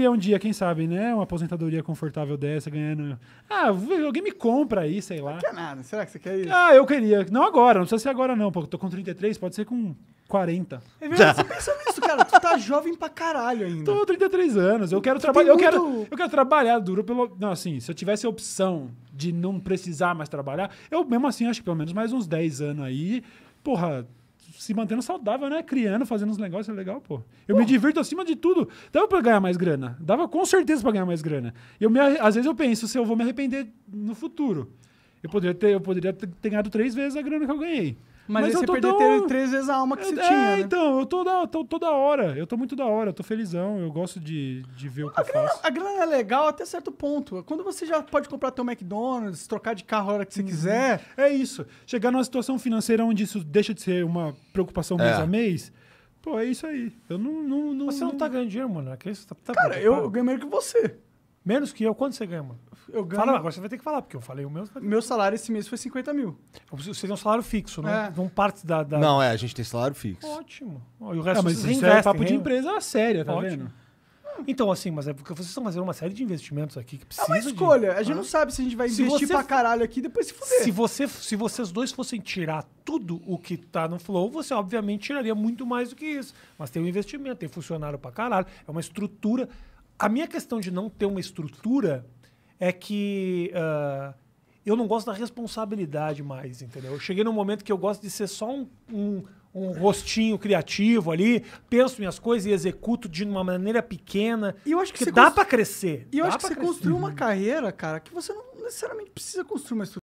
E é um dia, quem sabe, né? Uma aposentadoria confortável dessa, ganhando. Ah, alguém me compra aí, sei lá. Não quer nada, será que você quer isso? Ah, eu queria. Não agora, não precisa ser agora, não. Pô, eu tô com 33, pode ser com 40. É verdade, você pensa nisso, cara. Tu tá jovem pra caralho ainda. Tô com 33 anos. Eu quero trabalhar. Eu, quero, eu quero trabalhar duro pelo. Não, assim, se eu tivesse a opção de não precisar mais trabalhar, eu mesmo assim acho que pelo menos mais uns 10 anos aí. Porra, se mantendo saudável, né? Criando, fazendo uns negócios, é legal, pô. Eu pô. me divirto acima de tudo. Dava pra ganhar mais grana. Dava com certeza pra ganhar mais grana. Eu me, às vezes eu penso se eu vou me arrepender no futuro. Eu poderia ter, eu poderia ter ganhado três vezes a grana que eu ganhei. Mas, mas eu você perdeu tão... três vezes a alma que é, você é, tinha. É, né? então, eu tô, da, tô toda hora. Eu tô muito da hora, eu tô felizão, eu gosto de, de ver o que a eu grana, faço. A grana é legal até certo ponto. Quando você já pode comprar teu McDonald's, trocar de carro a hora que você uhum. quiser. É isso. Chegar numa situação financeira onde isso deixa de ser uma preocupação é. mês a mês. Pô, é isso aí. Eu não. não, não você não, não tá ganhando dinheiro, mano. É tá, tá Cara, eu ganho menos que você. Menos que eu, quanto você ganha, mano? Eu ganho. Fala, agora você vai ter que falar, porque eu falei o meu. Meu salário esse mês foi 50 mil. Vocês tem um salário fixo, né? É. é. parte da, da, Não, é, a gente tem salário fixo. Ótimo. E o resto é, mas vocês investem, é papo de empresa séria, tá Ótimo. vendo? Então, assim, mas é porque vocês estão fazendo uma série de investimentos aqui que precisa. É uma escolha. De... A gente ah. não sabe se a gente vai se investir você... pra caralho aqui e depois se fuder. Se, você, se vocês dois fossem tirar tudo o que tá no Flow, você obviamente tiraria muito mais do que isso. Mas tem um investimento, tem funcionário pra caralho, é uma estrutura a minha questão de não ter uma estrutura é que uh, eu não gosto da responsabilidade mais, entendeu? Eu cheguei num momento que eu gosto de ser só um, um, um rostinho criativo ali, penso minhas coisas e executo de uma maneira pequena. E eu acho que, que dá cons... para crescer. E eu acho que você crescer. construiu uma uhum. carreira, cara, que você não necessariamente precisa construir uma estrutura.